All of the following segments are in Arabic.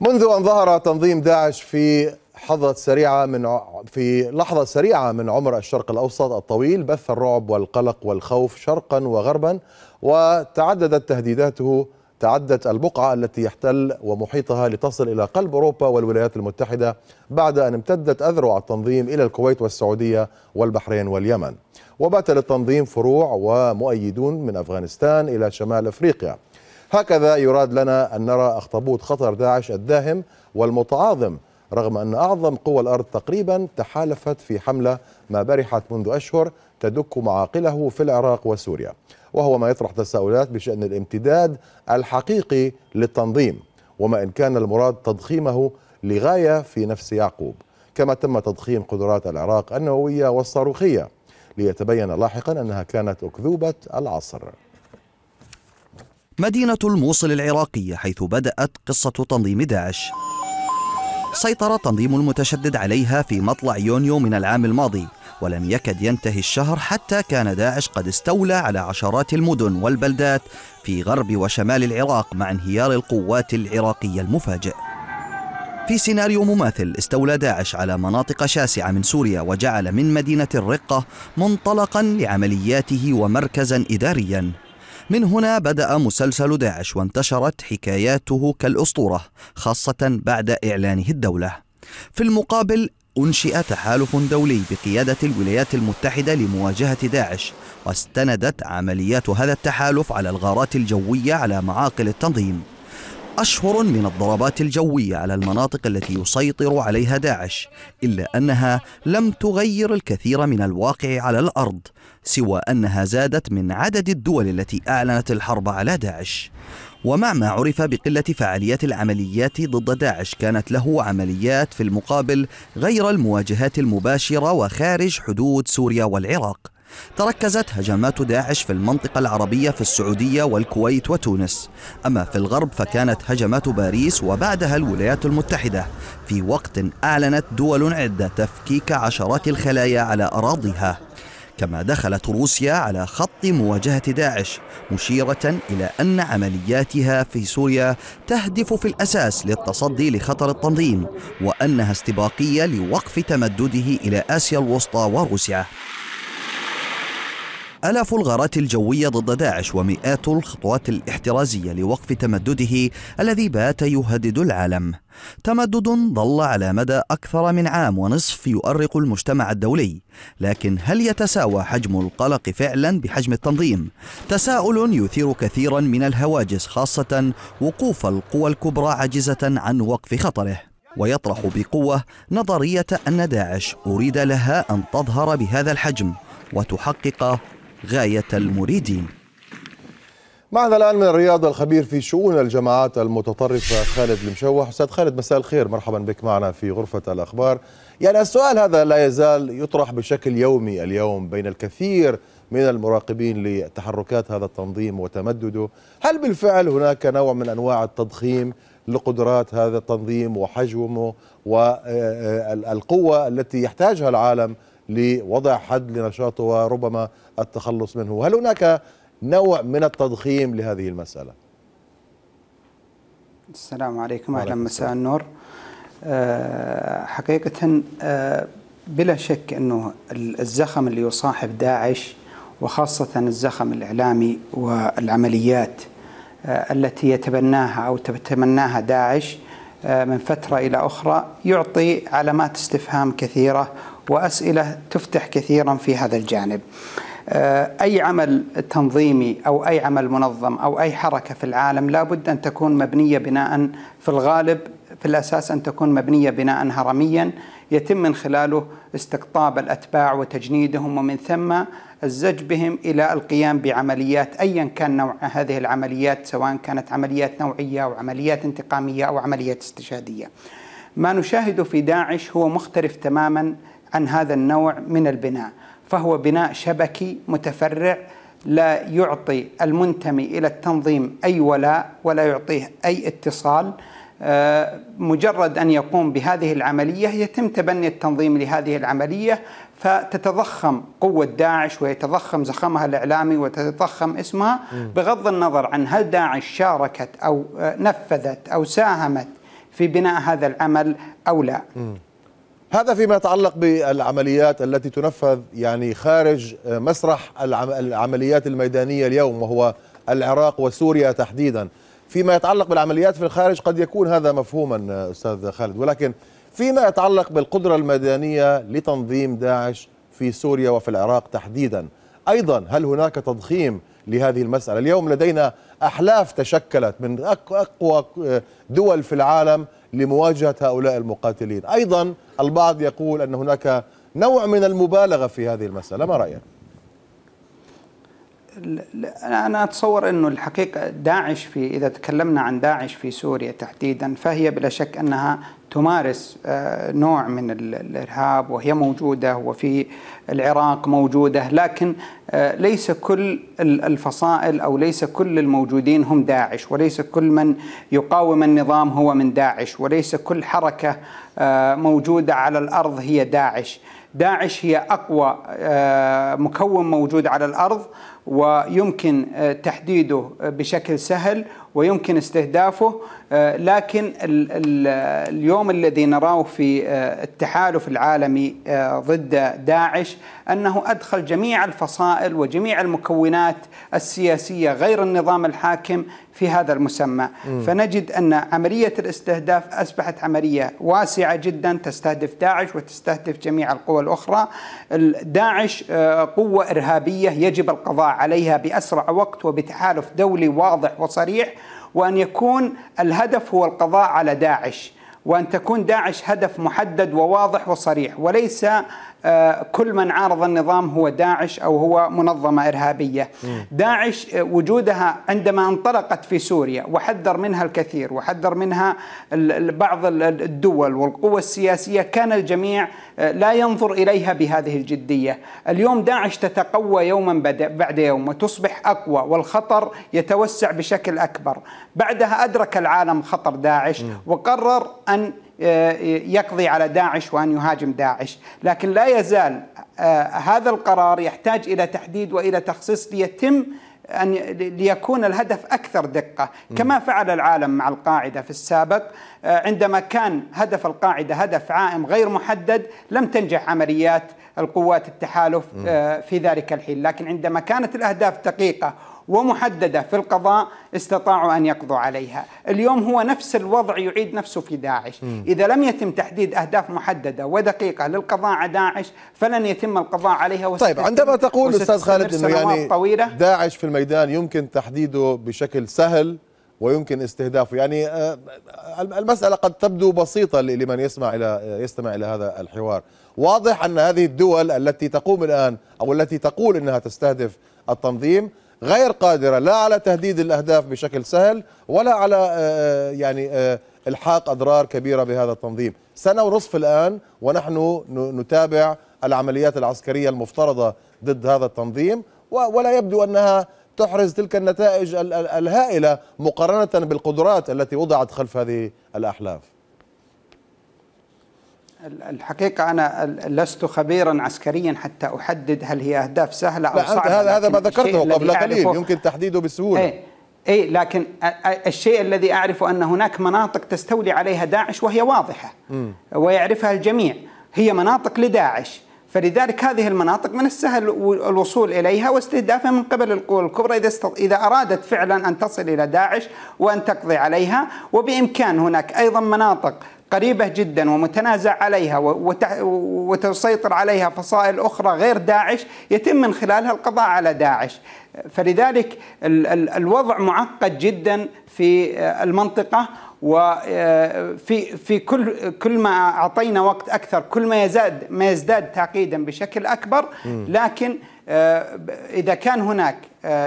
منذ أن ظهر تنظيم داعش في حظة سريعة من في لحظة سريعة من عمر الشرق الأوسط الطويل بث الرعب والقلق والخوف شرقا وغربا وتعددت تهديداته تعدت البقعة التي يحتل ومحيطها لتصل إلى قلب أوروبا والولايات المتحدة بعد أن امتدت أذرع التنظيم إلى الكويت والسعودية والبحرين واليمن وبات للتنظيم فروع ومؤيدون من أفغانستان إلى شمال أفريقيا هكذا يراد لنا أن نرى أخطبوط خطر داعش الداهم والمتعاظم رغم أن أعظم قوى الأرض تقريبا تحالفت في حملة ما برحت منذ أشهر تدك معاقله في العراق وسوريا وهو ما يطرح تساؤلات بشأن الامتداد الحقيقي للتنظيم وما إن كان المراد تضخيمه لغاية في نفس يعقوب كما تم تضخيم قدرات العراق النووية والصاروخية ليتبين لاحقا أنها كانت أكذوبة العصر مدينة الموصل العراقية حيث بدأت قصة تنظيم داعش سيطر تنظيم المتشدد عليها في مطلع يونيو من العام الماضي ولم يكد ينتهي الشهر حتى كان داعش قد استولى على عشرات المدن والبلدات في غرب وشمال العراق مع انهيار القوات العراقية المفاجئ في سيناريو مماثل استولى داعش على مناطق شاسعة من سوريا وجعل من مدينة الرقة منطلقا لعملياته ومركزا إداريا من هنا بدأ مسلسل داعش وانتشرت حكاياته كالأسطورة خاصة بعد إعلانه الدولة في المقابل أنشئ تحالف دولي بقيادة الولايات المتحدة لمواجهة داعش واستندت عمليات هذا التحالف على الغارات الجوية على معاقل التنظيم أشهر من الضربات الجوية على المناطق التي يسيطر عليها داعش إلا أنها لم تغير الكثير من الواقع على الأرض سوى أنها زادت من عدد الدول التي أعلنت الحرب على داعش ومع ما عرف بقلة فعاليات العمليات ضد داعش كانت له عمليات في المقابل غير المواجهات المباشرة وخارج حدود سوريا والعراق تركزت هجمات داعش في المنطقة العربية في السعودية والكويت وتونس أما في الغرب فكانت هجمات باريس وبعدها الولايات المتحدة في وقت أعلنت دول عدة تفكيك عشرات الخلايا على أراضيها كما دخلت روسيا على خط مواجهة داعش مشيرة إلى أن عملياتها في سوريا تهدف في الأساس للتصدي لخطر التنظيم وأنها استباقية لوقف تمدده إلى آسيا الوسطى وروسيا آلاف الغارات الجوية ضد داعش ومئات الخطوات الاحترازية لوقف تمدده الذي بات يهدد العالم تمدد ظل على مدى أكثر من عام ونصف يؤرق المجتمع الدولي لكن هل يتساوى حجم القلق فعلا بحجم التنظيم؟ تساؤل يثير كثيرا من الهواجس خاصة وقوف القوى الكبرى عاجزة عن وقف خطره ويطرح بقوة نظرية أن داعش أريد لها أن تظهر بهذا الحجم وتحقق غاية المريدين معنا الآن من الرياض الخبير في شؤون الجماعات المتطرفة خالد المشوح أستاذ خالد مساء الخير مرحبا بك معنا في غرفة الأخبار يعني السؤال هذا لا يزال يطرح بشكل يومي اليوم بين الكثير من المراقبين لتحركات هذا التنظيم وتمدده هل بالفعل هناك نوع من أنواع التضخيم لقدرات هذا التنظيم وحجمه والقوة آه، آه، التي يحتاجها العالم لوضع حد لنشاطه وربما التخلص منه هل هناك نوع من التضخيم لهذه المسألة السلام عليكم أهلا مساء النور آه، حقيقة آه، بلا شك أنه الزخم اللي يصاحب داعش وخاصة الزخم الإعلامي والعمليات آه، التي يتبناها أو تتمناها داعش من فترة إلى أخرى يعطي علامات استفهام كثيرة وأسئلة تفتح كثيرا في هذا الجانب آه، أي عمل تنظيمي أو أي عمل منظم أو أي حركة في العالم لابد أن تكون مبنية بناء في الغالب في الأساس أن تكون مبنية بناء هرميا يتم من خلاله استقطاب الأتباع وتجنيدهم ومن ثم الزج بهم إلى القيام بعمليات أيا كان نوع هذه العمليات سواء كانت عمليات نوعية أو عمليات انتقامية أو عمليات استشهادية ما نشاهده في داعش هو مختلف تماما عن هذا النوع من البناء فهو بناء شبكي متفرع لا يعطي المنتمي الى التنظيم اي ولاء ولا يعطيه اي اتصال آه، مجرد ان يقوم بهذه العمليه يتم تبني التنظيم لهذه العمليه فتتضخم قوه داعش ويتضخم زخمها الاعلامي وتتضخم اسمها بغض النظر عن هل داعش شاركت او آه، نفذت او ساهمت في بناء هذا العمل او لا. هذا فيما يتعلق بالعمليات التي تنفذ يعني خارج مسرح العمليات الميدانية اليوم وهو العراق وسوريا تحديدا فيما يتعلق بالعمليات في الخارج قد يكون هذا مفهوما أستاذ خالد ولكن فيما يتعلق بالقدرة الميدانية لتنظيم داعش في سوريا وفي العراق تحديدا أيضا هل هناك تضخيم لهذه المسألة اليوم لدينا أحلاف تشكلت من أقوى دول في العالم لمواجهة هؤلاء المقاتلين أيضا البعض يقول أن هناك نوع من المبالغة في هذه المسألة ما رأيك؟ أنا أتصور أنه الحقيقة داعش في إذا تكلمنا عن داعش في سوريا تحديدا فهي بلا شك أنها تمارس آه، نوع من الإرهاب وهي موجودة وفي العراق موجودة لكن آه، ليس كل الفصائل أو ليس كل الموجودين هم داعش وليس كل من يقاوم النظام هو من داعش وليس كل حركة آه، موجودة على الأرض هي داعش داعش هي أقوى مكون موجود على الأرض ويمكن آه، تحديده بشكل سهل ويمكن استهدافه آه، لكن اليوم الذي نراه في آه، التحالف العالمي ضد داعش انه ادخل جميع الفصائل وجميع المكونات السياسيه غير النظام الحاكم في هذا المسمى م. فنجد ان عمليه الاستهداف اصبحت عمليه واسعه جدا تستهدف داعش وتستهدف جميع القوى الاخرى داعش قوه ارهابيه يجب القضاء عليها بأسرع وقت وبتحالف دولي واضح وصريح وأن يكون الهدف هو القضاء على داعش وأن تكون داعش هدف محدد وواضح وصريح وليس آه، كل من عارض النظام هو داعش او هو منظمه ارهابيه. داعش آه، وجودها عندما انطلقت في سوريا وحذر منها الكثير وحذر منها بعض الدول والقوى السياسيه كان الجميع آه، لا ينظر اليها بهذه الجديه. اليوم داعش تتقوى يوما بعد يوم وتصبح اقوى والخطر يتوسع بشكل اكبر. بعدها ادرك العالم خطر داعش وقرر ان آه، يقضي على داعش وان يهاجم داعش، لكن لا يزال آه، هذا القرار يحتاج الى تحديد والى تخصيص ليتم أن ليكون الهدف أكثر دقة كما فعل العالم مع القاعدة في السابق آه، عندما كان هدف القاعدة هدف عائم غير محدد لم تنجح عمليات القوات التحالف في ذلك الحين لكن عندما كانت الأهداف دقيقة ومحددة في القضاء استطاعوا أن يقضوا عليها اليوم هو نفس الوضع يعيد نفسه في داعش م. إذا لم يتم تحديد أهداف محددة ودقيقة للقضاء على داعش فلن يتم القضاء عليها طيب عندما تقول أستاذ خالد أنه يعني طويلة داعش في الميدان يمكن تحديده بشكل سهل ويمكن استهدافه يعني آه، المسألة قد تبدو بسيطة لمن يسمع إلى يستمع إلى هذا الحوار واضح أن هذه الدول التي تقوم الآن أو التي تقول أنها تستهدف التنظيم غير قادرة لا على تهديد الأهداف بشكل سهل ولا على آه، آه، يعني آه، الحاق أضرار كبيرة بهذا التنظيم سنة ونصف الآن ونحن نتابع العمليات العسكرية المفترضة ضد هذا التنظيم ولا يبدو أنها تحرز تلك النتائج الهائلة مقارنة بالقدرات التي وضعت خلف هذه الأحلاف الحقيقة أنا لست خبيرا عسكريا حتى أحدد هل هي أهداف سهلة أو صعبة هذا هذا ما ذكرته قبل قليل يمكن تحديده بسهولة اي إيه لكن الشيء الذي أعرفه أن هناك مناطق تستولي عليها داعش وهي واضحة ويعرفها الجميع هي مناطق لداعش فلذلك هذه المناطق من السهل الوصول اليها واستهدافها من قبل القوى الكبرى اذا استط... اذا ارادت فعلا ان تصل الى داعش وان تقضي عليها وبامكان هناك ايضا مناطق قريبة جدا ومتنازع عليها وتسيطر عليها فصائل أخرى غير داعش يتم من خلالها القضاء على داعش فلذلك الوضع معقد جدا في آه، المنطقة وفي آه، في كل كل ما اعطينا وقت اكثر كل ما يزاد ما يزداد تعقيدا بشكل اكبر لكن آه، اذا كان هناك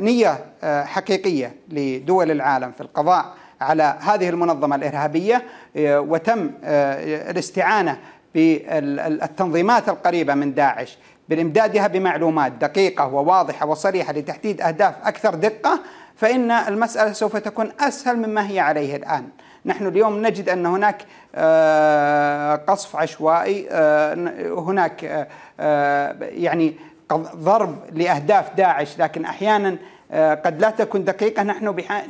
نيه حقيقيه لدول العالم في القضاء على هذه المنظمه الارهابيه آه، وتم آه، الاستعانه بالتنظيمات القريبه من داعش بالامدادها بمعلومات دقيقه وواضحه وصريحه لتحديد اهداف اكثر دقه فان المساله سوف تكون اسهل مما هي عليه الان. نحن اليوم نجد ان هناك آه، قصف عشوائي هناك يعني ضرب لاهداف داعش لكن احيانا آه، قد لا تكون دقيقة نحن بح...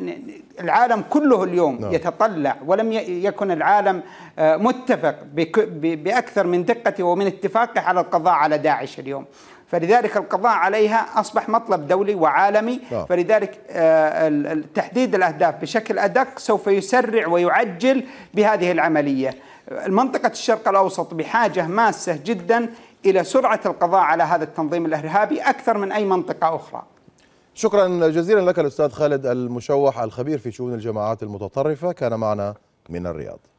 العالم كله اليوم نعم. يتطلع ولم يكن العالم آه، متفق بك... ب... بأكثر من دقته ومن اتفاقه على القضاء على داعش اليوم فلذلك القضاء عليها أصبح مطلب دولي وعالمي نعم. فلذلك آه، تحديد الأهداف بشكل أدق سوف يسرع ويعجل بهذه العملية المنطقة الشرق الأوسط بحاجة ماسة جدا إلى سرعة القضاء على هذا التنظيم الإرهابي أكثر من أي منطقة أخرى شكرا جزيلا لك الأستاذ خالد المشوح الخبير في شؤون الجماعات المتطرفة كان معنا من الرياض